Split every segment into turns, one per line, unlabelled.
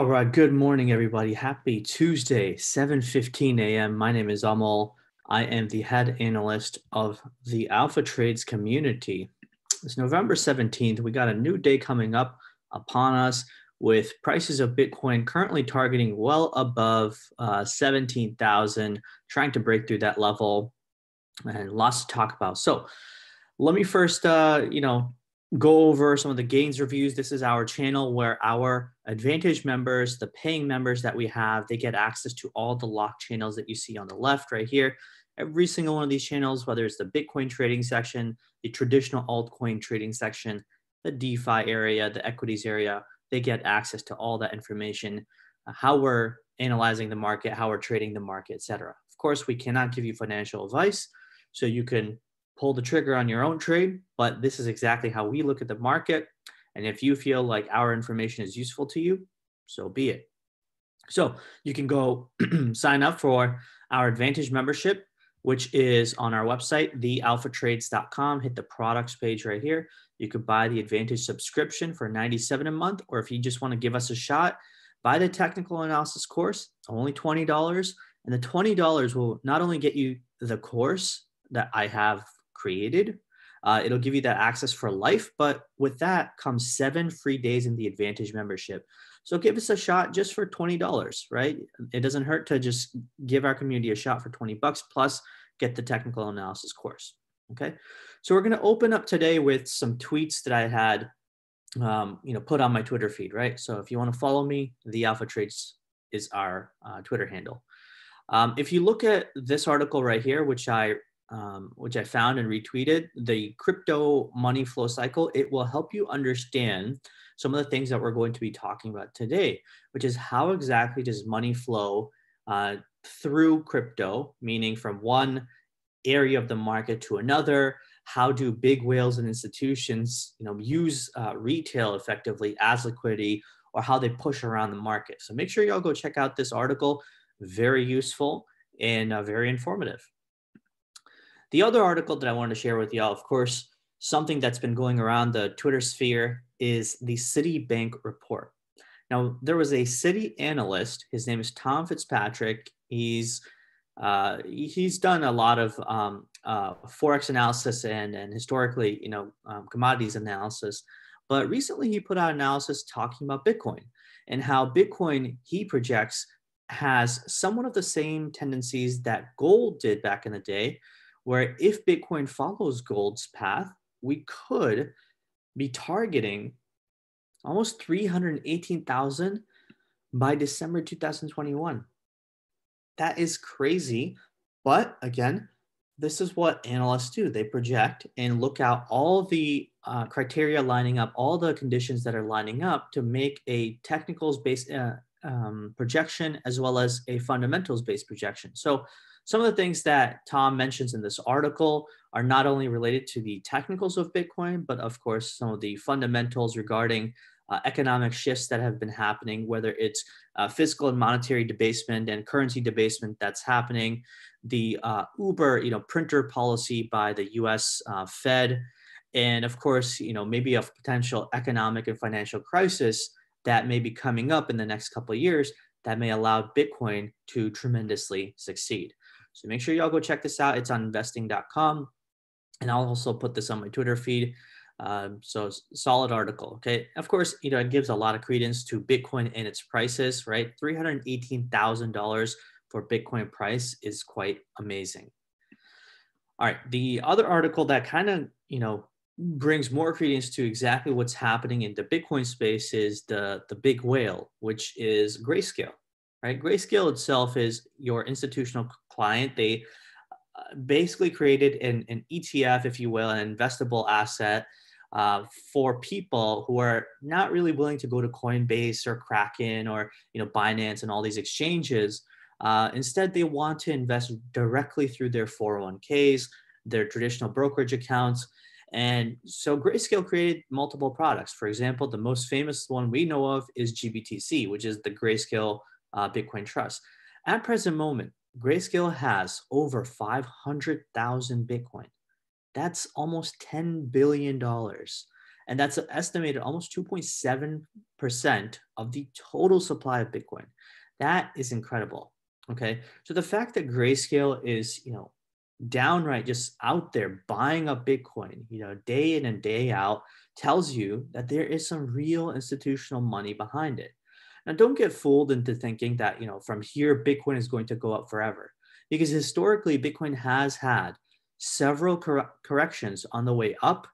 All right. Good morning, everybody. Happy Tuesday, 7:15 a.m. My name is Amal. I am the head analyst of the Alpha Trades community. It's November 17th. We got a new day coming up upon us with prices of Bitcoin currently targeting well above uh, 17,000, trying to break through that level, and lots to talk about. So, let me first, uh, you know, go over some of the gains reviews. This is our channel where our advantage members, the paying members that we have, they get access to all the lock channels that you see on the left right here. Every single one of these channels, whether it's the Bitcoin trading section, the traditional altcoin trading section, the DeFi area, the equities area, they get access to all that information, uh, how we're analyzing the market, how we're trading the market, etc. Of course, we cannot give you financial advice, so you can pull the trigger on your own trade, but this is exactly how we look at the market. And if you feel like our information is useful to you, so be it. So you can go sign up for our Advantage membership, which is on our website, thealphatrades.com. Hit the products page right here. You could buy the Advantage subscription for 97 a month, or if you just want to give us a shot, buy the technical analysis course, only $20. And the $20 will not only get you the course that I have created. Uh, it'll give you that access for life, but with that comes seven free days in the Advantage membership. So give us a shot just for $20, right? It doesn't hurt to just give our community a shot for 20 bucks plus get the technical analysis course. Okay. So we're going to open up today with some tweets that I had, um, you know, put on my Twitter feed, right? So if you want to follow me, the Alpha Trades is our uh, Twitter handle. Um, if you look at this article right here, which I um, which I found and retweeted, the crypto money flow cycle. It will help you understand some of the things that we're going to be talking about today, which is how exactly does money flow uh, through crypto, meaning from one area of the market to another. How do big whales and institutions, you know, use uh, retail effectively as liquidity, or how they push around the market? So make sure y'all go check out this article. Very useful and uh, very informative. The other article that I wanted to share with y'all, of course, something that's been going around the Twitter sphere is the Citibank report. Now, there was a city analyst. His name is Tom Fitzpatrick. He's uh, he's done a lot of um, uh, forex analysis and and historically, you know, um, commodities analysis. But recently, he put out analysis talking about Bitcoin and how Bitcoin he projects has somewhat of the same tendencies that gold did back in the day, where if Bitcoin follows gold's path, we could be targeting almost 318,000 by December 2021. That is crazy. But again, this is what analysts do they project and look out all the uh, criteria lining up, all the conditions that are lining up to make a technicals based uh, um, projection as well as a fundamentals based projection. So some of the things that Tom mentions in this article are not only related to the technicals of Bitcoin, but of course, some of the fundamentals regarding uh, economic shifts that have been happening, whether it's uh, fiscal and monetary debasement and currency debasement that's happening, the uh, Uber, you know, printer policy by the U.S. Uh, Fed, and of course, you know, maybe a potential economic and financial crisis that may be coming up in the next couple of years that may allow Bitcoin to tremendously succeed. So make sure y'all go check this out. It's on investing.com. And I'll also put this on my Twitter feed. Um, so solid article. Okay. Of course, you know, it gives a lot of credence to Bitcoin and its prices, right? $318,000 for Bitcoin price is quite amazing. All right. The other article that kind of, you know, brings more credence to exactly what's happening in the Bitcoin space is the, the big whale, which is Grayscale right? Grayscale itself is your institutional client. They uh, basically created an, an ETF, if you will, an investable asset uh, for people who are not really willing to go to Coinbase or Kraken or you know Binance and all these exchanges. Uh, instead, they want to invest directly through their 401ks, their traditional brokerage accounts. And so Grayscale created multiple products. For example, the most famous one we know of is GBTC, which is the Grayscale uh, Bitcoin Trust. At present moment, Grayscale has over 500,000 Bitcoin. That's almost $10 billion. And that's an estimated almost 2.7% of the total supply of Bitcoin. That is incredible. Okay. So the fact that Grayscale is, you know, downright just out there buying up Bitcoin, you know, day in and day out tells you that there is some real institutional money behind it. And don't get fooled into thinking that, you know, from here, Bitcoin is going to go up forever. Because historically, Bitcoin has had several cor- corrections on the way up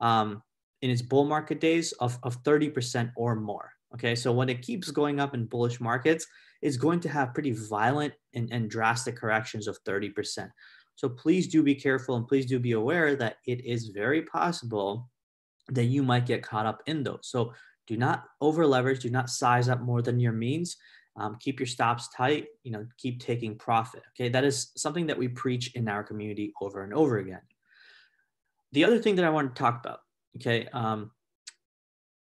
um, in its bull market days of, of 30% or more. Okay, so when it keeps going up in bullish markets, it's going to have pretty violent and, and drastic corrections of 30%. So please do be careful and please do be aware that it is very possible that you might get caught up in those. So do not over leverage, do not size up more than your means. Um, keep your stops tight, you know, keep taking profit. Okay, that is something that we preach in our community over and over again. The other thing that I want to talk about, okay, um,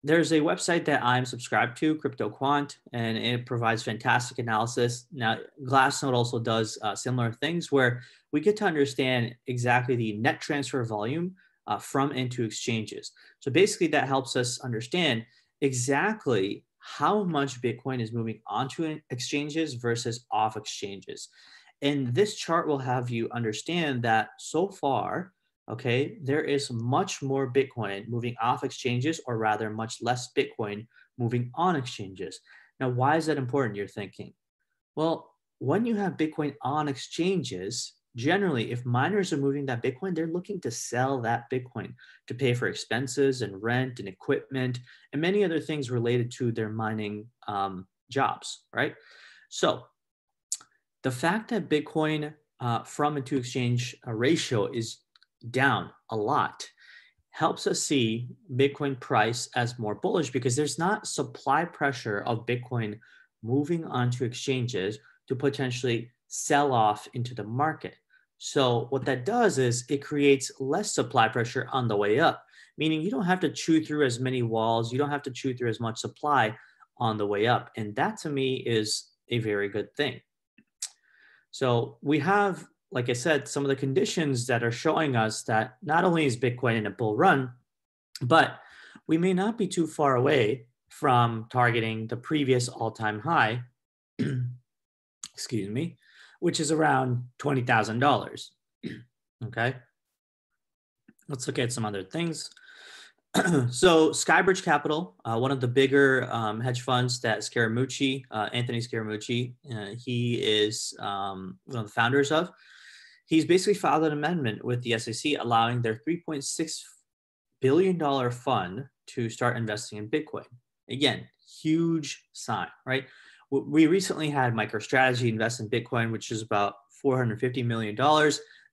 there's a website that I'm subscribed to, CryptoQuant, and it provides fantastic analysis. Now, Glassnode also does uh, similar things where we get to understand exactly the net transfer volume uh, from into exchanges. So basically, that helps us understand exactly how much Bitcoin is moving onto exchanges versus off exchanges. And this chart will have you understand that so far, okay, there is much more Bitcoin moving off exchanges, or rather, much less Bitcoin moving on exchanges. Now, why is that important? You're thinking. Well, when you have Bitcoin on exchanges, generally, if miners are moving that Bitcoin, they're looking to sell that Bitcoin to pay for expenses and rent and equipment and many other things related to their mining um, jobs, right? So the fact that Bitcoin uh, from and to exchange uh, ratio is down a lot helps us see Bitcoin price as more bullish because there's not supply pressure of Bitcoin moving onto exchanges to potentially sell off into the market. So what that does is it creates less supply pressure on the way up, meaning you don't have to chew through as many walls, you don't have to chew through as much supply on the way up. And that to me is a very good thing. So we have, like I said, some of the conditions that are showing us that not only is Bitcoin in a bull run, but we may not be too far away from targeting the previous all time high, excuse me, which is around $20,000. okay. Let's look at some other things. so Skybridge Capital, uh, one of the bigger um, hedge funds that Scaramucci, uh, Anthony Scaramucci, uh, he is um, one of the founders of. He's basically filed an amendment with the SEC allowing their 3.6 billion dollar fund to start investing in Bitcoin. Again, huge sign, right? we recently had MicroStrategy invest in Bitcoin, which is about $450 million.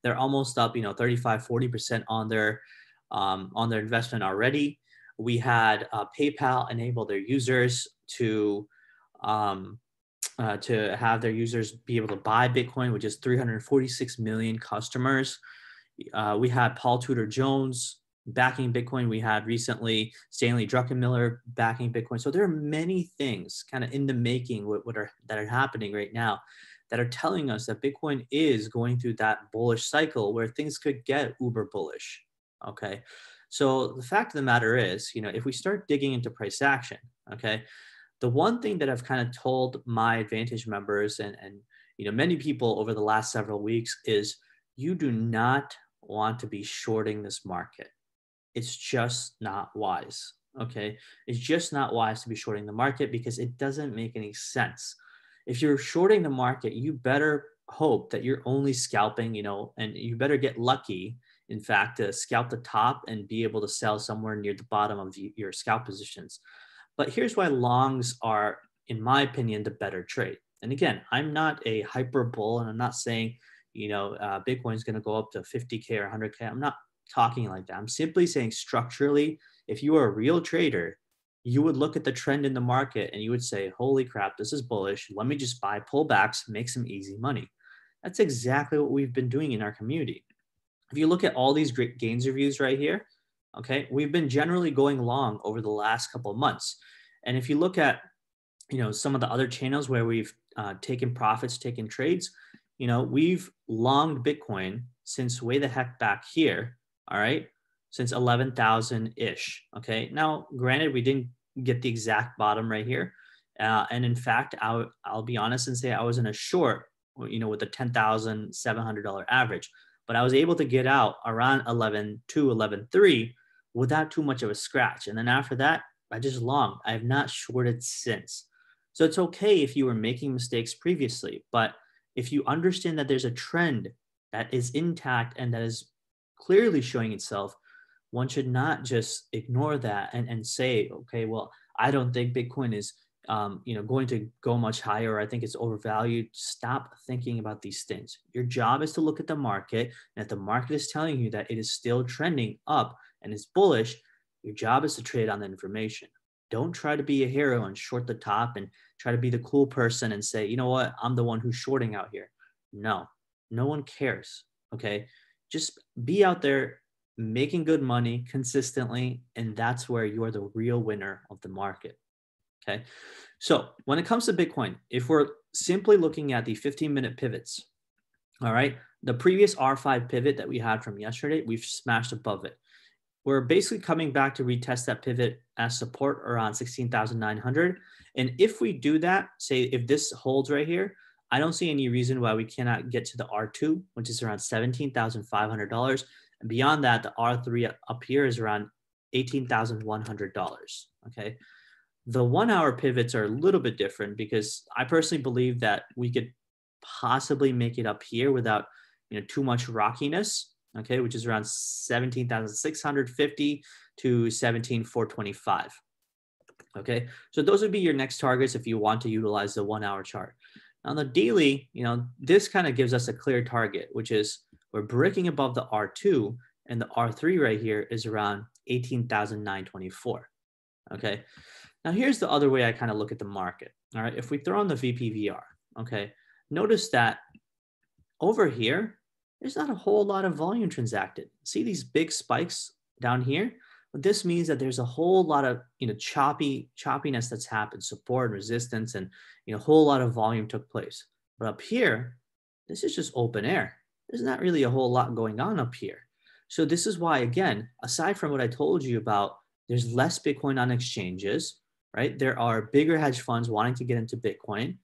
They're almost up, you know, 35, 40% on their, um, on their investment already. We had uh, PayPal enable their users to, um, uh, to have their users be able to buy Bitcoin, which is 346 million customers. Uh, we had Paul Tudor Jones backing Bitcoin. We had recently Stanley Druckenmiller backing Bitcoin. So there are many things kind of in the making what, what are that are happening right now that are telling us that Bitcoin is going through that bullish cycle where things could get uber bullish. Okay. So the fact of the matter is, you know, if we start digging into price action, okay, the one thing that I've kind of told my advantage members and and you know many people over the last several weeks is you do not want to be shorting this market it's just not wise. Okay. It's just not wise to be shorting the market because it doesn't make any sense. If you're shorting the market, you better hope that you're only scalping, you know, and you better get lucky, in fact, to scalp the top and be able to sell somewhere near the bottom of your scalp positions. But here's why longs are, in my opinion, the better trade. And again, I'm not a hyper bull and I'm not saying, you know, uh, Bitcoin's going to go up to 50K or 100K. I'm not talking like that. I'm simply saying structurally, if you are a real trader, you would look at the trend in the market and you would say, holy crap, this is bullish. Let me just buy pullbacks, make some easy money. That's exactly what we've been doing in our community. If you look at all these great gains reviews right here, okay, we've been generally going long over the last couple of months. And if you look at, you know, some of the other channels where we've uh, taken profits, taken trades, you know, we've longed Bitcoin since way the heck back here all right, since 11,000-ish, okay? Now, granted, we didn't get the exact bottom right here. Uh, and in fact, I'll, I'll be honest and say I was in a short, you know, with a $10,700 average, but I was able to get out around 11 to 11 3 without too much of a scratch. And then after that, I just long. I have not shorted since. So it's okay if you were making mistakes previously, but if you understand that there's a trend that is intact and that is clearly showing itself, one should not just ignore that and, and say, okay, well, I don't think Bitcoin is um, you know going to go much higher. I think it's overvalued. Stop thinking about these things. Your job is to look at the market, and if the market is telling you that it is still trending up and it's bullish, your job is to trade on that information. Don't try to be a hero and short the top and try to be the cool person and say, you know what, I'm the one who's shorting out here. No, no one cares. Okay just be out there making good money consistently, and that's where you are the real winner of the market. Okay. So when it comes to Bitcoin, if we're simply looking at the 15 minute pivots, all right, the previous R5 pivot that we had from yesterday, we've smashed above it. We're basically coming back to retest that pivot as support around 16,900. And if we do that, say if this holds right here, I don't see any reason why we cannot get to the R2, which is around $17,500. And beyond that, the R3 up here is around $18,100. Okay. The one hour pivots are a little bit different because I personally believe that we could possibly make it up here without you know too much rockiness okay which is around 17650 to 17425 okay so those would be your next targets if you want to utilize the one hour chart on the daily, you know, this kind of gives us a clear target, which is we're breaking above the R2 and the R3 right here is around 18,924. Okay. Now here's the other way I kind of look at the market. All right. If we throw on the VPVR, okay, notice that over here, there's not a whole lot of volume transacted. See these big spikes down here? this means that there's a whole lot of you know choppy choppiness that's happened, support, and resistance, and you know a whole lot of volume took place. But up here, this is just open air. There's not really a whole lot going on up here. So this is why, again, aside from what I told you about, there's less Bitcoin on exchanges, right? There are bigger hedge funds wanting to get into Bitcoin.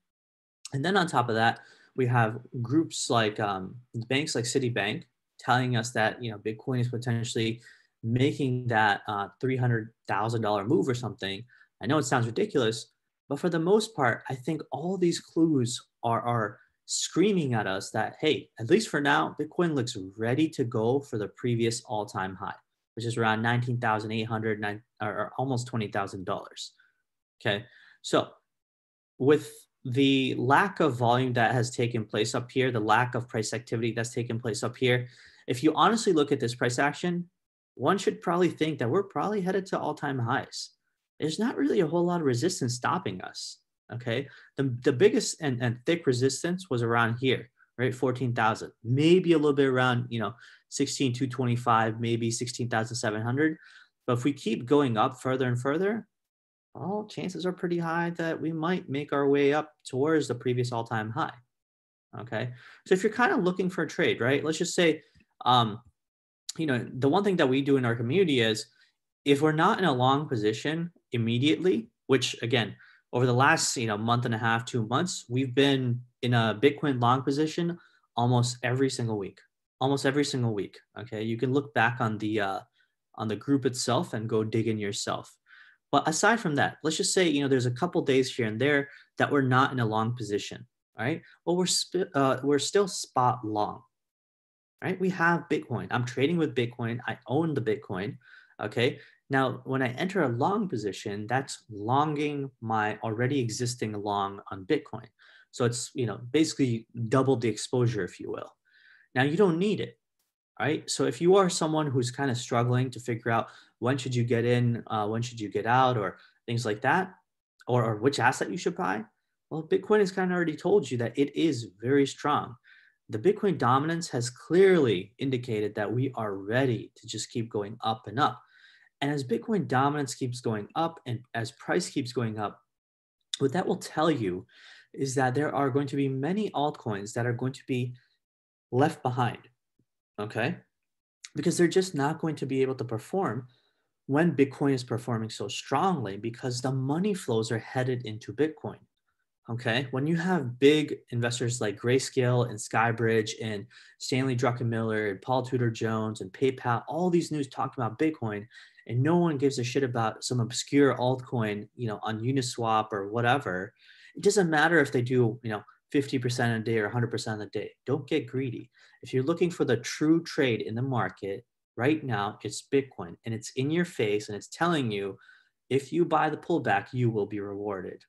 And then on top of that, we have groups like um, banks like Citibank telling us that you know Bitcoin is potentially making that uh, $300,000 move or something. I know it sounds ridiculous, but for the most part, I think all these clues are, are screaming at us that, hey, at least for now, Bitcoin looks ready to go for the previous all time high, which is around 19,800 or almost $20,000. Okay. So with the lack of volume that has taken place up here, the lack of price activity that's taken place up here, if you honestly look at this price action, one should probably think that we're probably headed to all-time highs. There's not really a whole lot of resistance stopping us. Okay. The, the biggest and, and thick resistance was around here, right? 14,000, maybe a little bit around, you know, 16, 225, maybe 16,700. But if we keep going up further and further, all chances are pretty high that we might make our way up towards the previous all-time high. Okay. So if you're kind of looking for a trade, right? Let's just say um, you know, the one thing that we do in our community is if we're not in a long position immediately, which again, over the last you know month and a half, two months, we've been in a Bitcoin long position almost every single week. Almost every single week. Okay, you can look back on the uh, on the group itself and go dig in yourself. But aside from that, let's just say you know there's a couple days here and there that we're not in a long position. right? well we're sp- uh, we're still spot long right? We have Bitcoin. I'm trading with Bitcoin. I own the Bitcoin. Okay. Now, when I enter a long position, that's longing my already existing long on Bitcoin. So it's, you know, basically double the exposure, if you will. Now you don't need it. Right. So if you are someone who's kind of struggling to figure out when should you get in, uh, when should you get out, or things like that, or, or which asset you should buy, well, Bitcoin has kind of already told you that it is very strong the Bitcoin dominance has clearly indicated that we are ready to just keep going up and up. And as Bitcoin dominance keeps going up and as price keeps going up, what that will tell you is that there are going to be many altcoins that are going to be left behind, okay? Because they're just not going to be able to perform when Bitcoin is performing so strongly because the money flows are headed into Bitcoin. Okay. When you have big investors like Grayscale and Skybridge and Stanley Druckenmiller and Paul Tudor Jones and PayPal, all these news talking about Bitcoin, and no one gives a shit about some obscure altcoin, you know, on Uniswap or whatever, it doesn't matter if they do, you know, 50% a day or 100% a day. Don't get greedy. If you're looking for the true trade in the market right now, it's Bitcoin and it's in your face and it's telling you if you buy the pullback, you will be rewarded.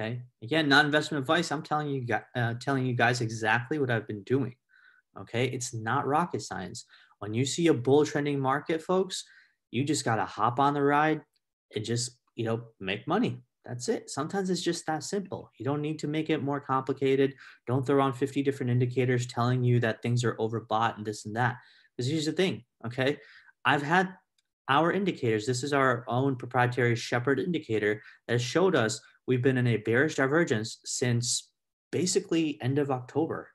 Okay. Again, not investment advice. I'm telling you, uh, telling you guys exactly what I've been doing. Okay. It's not rocket science. When you see a bull trending market, folks, you just got to hop on the ride and just, you know, make money. That's it. Sometimes it's just that simple. You don't need to make it more complicated. Don't throw on 50 different indicators telling you that things are overbought and this and that. Because here's the thing. Okay. I've had our indicators. This is our own proprietary Shepherd indicator that showed us We've been in a bearish divergence since basically end of October.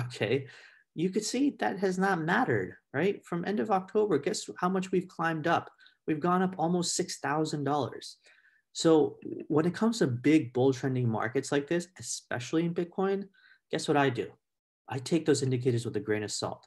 Okay. You could see that has not mattered, right? From end of October, guess how much we've climbed up? We've gone up almost $6,000. So when it comes to big bull trending markets like this, especially in Bitcoin, guess what I do? I take those indicators with a grain of salt.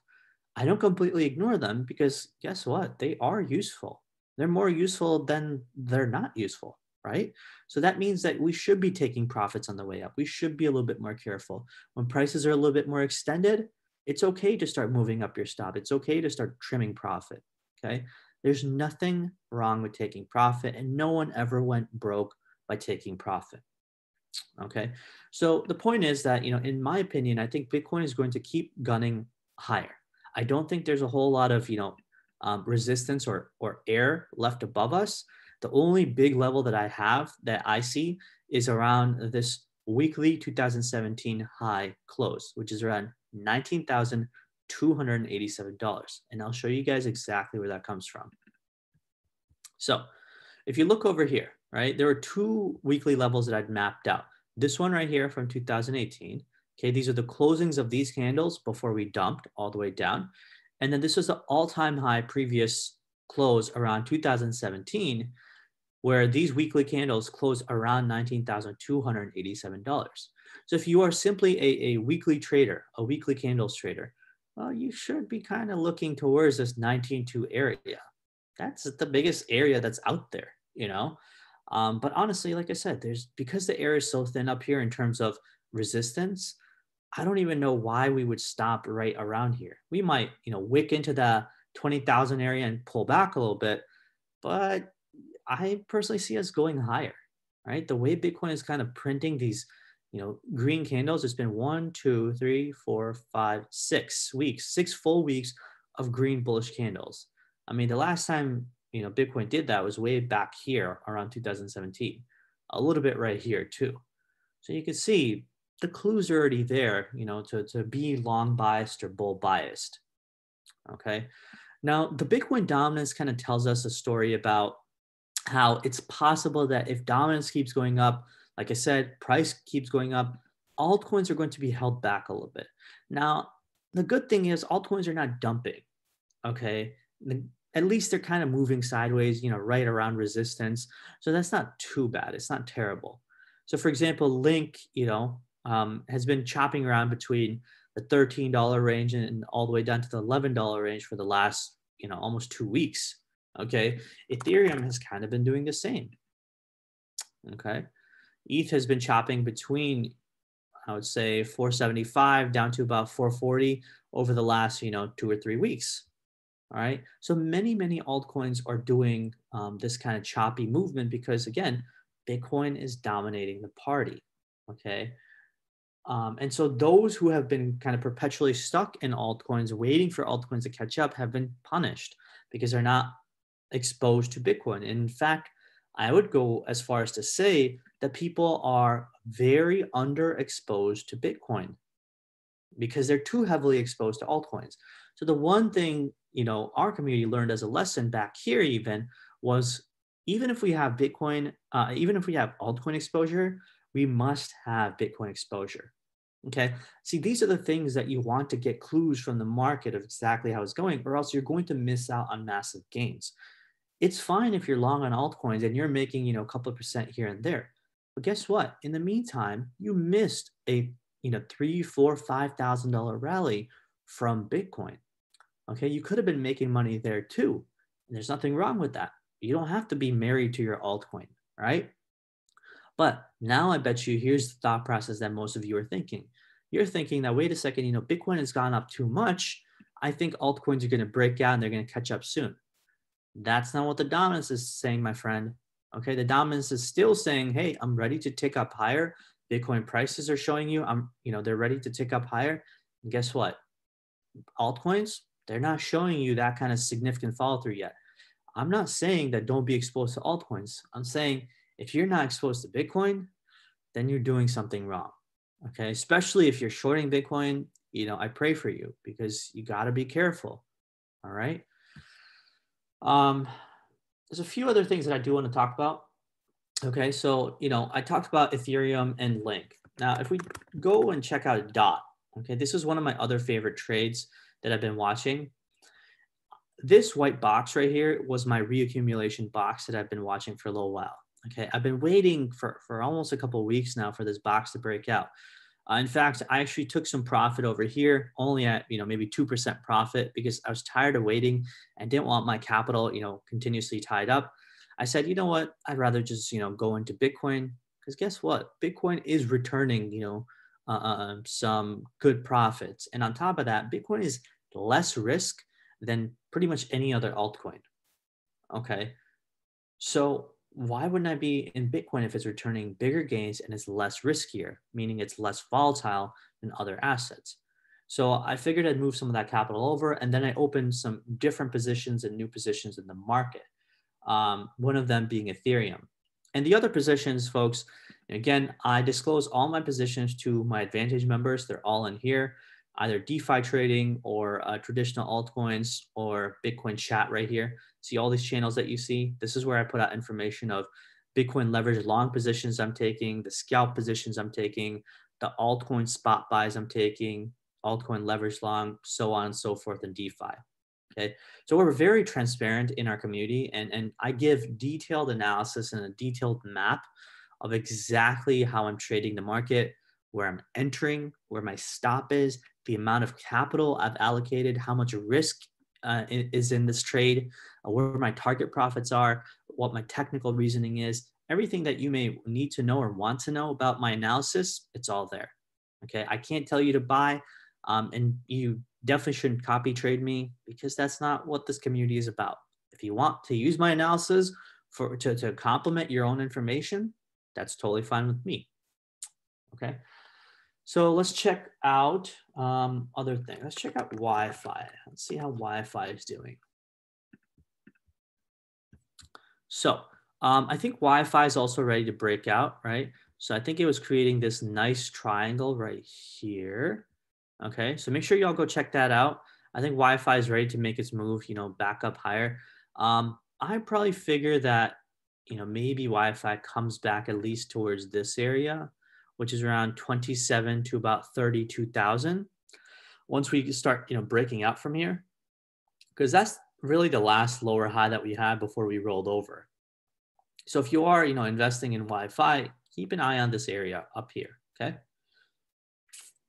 I don't completely ignore them because guess what? They are useful. They're more useful than they're not useful right? So that means that we should be taking profits on the way up. We should be a little bit more careful. When prices are a little bit more extended, it's okay to start moving up your stop. It's okay to start trimming profit. Okay. There's nothing wrong with taking profit, and no one ever went broke by taking profit. Okay. So the point is that, you know, in my opinion, I think Bitcoin is going to keep gunning higher. I don't think there's a whole lot of, you know, um, resistance or, or air left above us. The only big level that I have that I see is around this weekly 2017 high close, which is around $19,287. And I'll show you guys exactly where that comes from. So if you look over here, right, there are two weekly levels that I'd mapped out. This one right here from 2018. Okay, these are the closings of these candles before we dumped all the way down. And then this was the all-time high previous close around 2017 where these weekly candles close around $19,287. So if you are simply a, a weekly trader, a weekly candles trader, well, you should be kind of looking towards this 19.2 area. That's the biggest area that's out there, you know? Um, but honestly, like I said, there's because the air is so thin up here in terms of resistance, I don't even know why we would stop right around here. We might, you know, wick into the 20,000 area and pull back a little bit, but I personally see us going higher, right? The way Bitcoin is kind of printing these, you know, green candles, it's been one, two, three, four, five, six weeks, six full weeks of green bullish candles. I mean, the last time, you know, Bitcoin did that was way back here around 2017, a little bit right here too. So you can see the clues are already there, you know, to, to be long biased or bull biased. Okay. Now, the Bitcoin dominance kind of tells us a story about how it's possible that if dominance keeps going up, like I said, price keeps going up, altcoins are going to be held back a little bit. Now, the good thing is altcoins are not dumping. Okay. At least they're kind of moving sideways, you know, right around resistance. So that's not too bad. It's not terrible. So, for example, Link, you know, um, has been chopping around between the $13 range and all the way down to the $11 range for the last, you know, almost two weeks. Okay, Ethereum has kind of been doing the same. Okay, ETH has been chopping between, I would say, 475 down to about 440 over the last, you know, two or three weeks. All right, so many, many altcoins are doing um, this kind of choppy movement because, again, Bitcoin is dominating the party. Okay. Um, and so those who have been kind of perpetually stuck in altcoins, waiting for altcoins to catch up, have been punished because they're not exposed to Bitcoin. in fact, I would go as far as to say that people are very underexposed to Bitcoin because they're too heavily exposed to altcoins. So the one thing you know our community learned as a lesson back here even was even if we have Bitcoin, uh, even if we have altcoin exposure, we must have Bitcoin exposure. Okay. See, these are the things that you want to get clues from the market of exactly how it's going, or else you're going to miss out on massive gains it's fine if you're long on altcoins and you're making, you know, a couple of percent here and there. But guess what? In the meantime, you missed a you know three, four, five thousand dollar rally from Bitcoin. Okay, you could have been making money there too. And there's nothing wrong with that. You don't have to be married to your altcoin, right? But now I bet you here's the thought process that most of you are thinking. You're thinking that wait a second, you know, Bitcoin has gone up too much. I think altcoins are going to break out and they're going to catch up soon. That's not what the dominance is saying, my friend. Okay, the dominance is still saying, hey, I'm ready to tick up higher. Bitcoin prices are showing you, I'm, you know, they're ready to tick up higher. And guess what? Altcoins, they're not showing you that kind of significant follow through yet. I'm not saying that don't be exposed to altcoins. I'm saying if you're not exposed to Bitcoin, then you're doing something wrong. Okay, especially if you're shorting Bitcoin, you know, I pray for you because you got to be careful. All right. Um, there's a few other things that I do want to talk about. Okay, so you know, I talked about Ethereum and Link. Now, if we go and check out DOT, okay, this is one of my other favorite trades that I've been watching. This white box right here was my reaccumulation box that I've been watching for a little while. Okay, I've been waiting for, for almost a couple weeks now for this box to break out. Uh, in fact, I actually took some profit over here, only at you know maybe two percent profit because I was tired of waiting and didn't want my capital you know continuously tied up. I said, you know what, I'd rather just you know go into Bitcoin because guess what, Bitcoin is returning you know uh, uh, uh, some good profits, and on top of that, Bitcoin is less risk than pretty much any other altcoin. Okay, so why wouldn't I be in Bitcoin if it's returning bigger gains and it's less riskier, meaning it's less volatile than other assets? So I figured I'd move some of that capital over, and then I opened some different positions and new positions in the market. Um, one of them being Ethereum, and the other positions, folks. Again, I disclose all my positions to my Advantage members. They're all in here either DeFi trading or uh, traditional altcoins or Bitcoin chat right here. See all these channels that you see? This is where I put out information of Bitcoin leverage long positions I'm taking, the scalp positions I'm taking, the altcoin spot buys I'm taking, altcoin leverage long, so on and so forth in DeFi. Okay. So we're very transparent in our community and, and I give detailed analysis and a detailed map of exactly how I'm trading the market, where I'm entering, where my stop is, the amount of capital I've allocated, how much risk uh, is in this trade, uh, where my target profits are, what my technical reasoning is, everything that you may need to know or want to know about my analysis, it's all there. Okay, I can't tell you to buy, um, and you definitely shouldn't copy trade me because that's not what this community is about. If you want to use my analysis for to, to complement your own information, that's totally fine with me. Okay. So let's check out um, other things. Let's check out Wi-Fi. Let's see how Wi-Fi is doing. So um, I think Wi-Fi is also ready to break out, right? So I think it was creating this nice triangle right here. Okay, so make sure y'all go check that out. I think Wi-Fi is ready to make its move, you know, back up higher. Um, I probably figure that, you know, maybe Wi-Fi comes back at least towards this area which is around 27 to about 32,000. Once we start, you know, breaking out from here, because that's really the last lower high that we had before we rolled over. So if you are, you know, investing in Wi-Fi, keep an eye on this area up here, okay?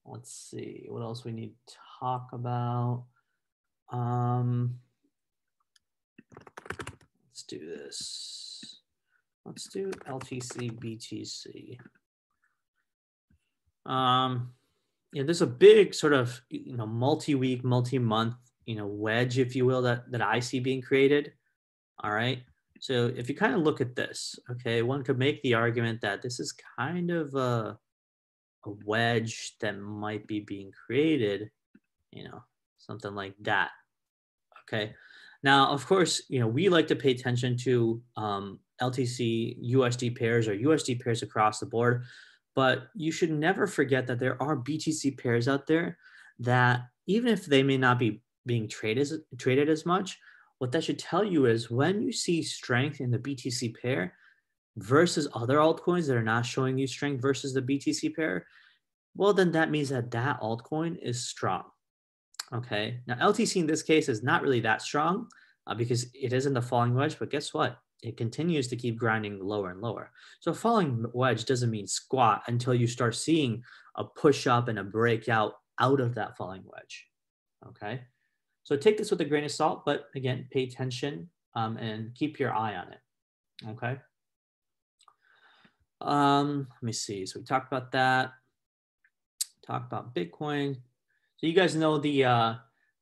Let's see what else we need to talk about. Um, let's do this. Let's do LTC BTC. Um, you know, there's a big sort of you know multi-week, multi-month you know wedge, if you will, that that I see being created. All right. So if you kind of look at this, okay, one could make the argument that this is kind of a, a wedge that might be being created, you know, something like that. Okay. Now, of course, you know, we like to pay attention to um, LTC USD pairs or USD pairs across the board. But you should never forget that there are BTC pairs out there that even if they may not be being traded as, traded as much, what that should tell you is when you see strength in the BTC pair versus other altcoins that are not showing you strength versus the BTC pair, well, then that means that that altcoin is strong. Okay. Now, LTC in this case is not really that strong uh, because it is in the falling wedge, but guess what? it continues to keep grinding lower and lower. So falling wedge doesn't mean squat until you start seeing a push up and a breakout out of that falling wedge. Okay. So take this with a grain of salt, but again, pay attention um, and keep your eye on it. Okay. Um, let me see. So we talked about that. Talk about Bitcoin. So you guys know the uh,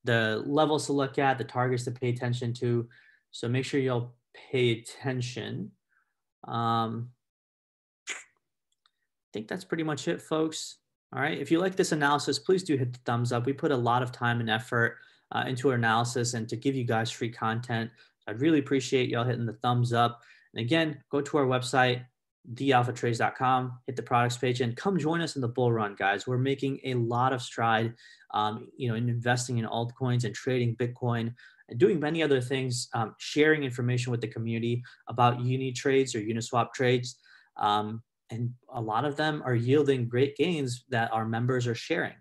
the levels to look at, the targets to pay attention to. So make sure you'll pay attention. Um, I think that's pretty much it, folks. All right, if you like this analysis, please do hit the thumbs up. We put a lot of time and effort uh, into our analysis and to give you guys free content. I'd really appreciate y'all hitting the thumbs up. And again, go to our website, thealphatrades.com, hit the products page, and come join us in the bull run, guys. We're making a lot of stride, um, you know, in investing in altcoins and trading Bitcoin doing many other things, um, sharing information with the community about uni trades or Uniswap trades. Um, and a lot of them are yielding great gains that our members are sharing.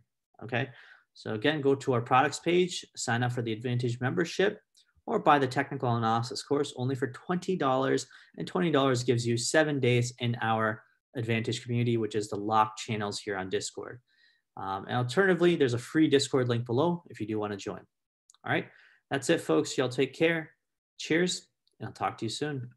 Okay. So again, go to our products page, sign up for the Advantage membership, or buy the technical analysis course only for $20. And $20 gives you seven days in our Advantage community, which is the locked channels here on Discord. Um, and alternatively, there's a free Discord link below if you do want to join. All right. That's it, folks. Y'all take care. Cheers, and I'll talk to you soon.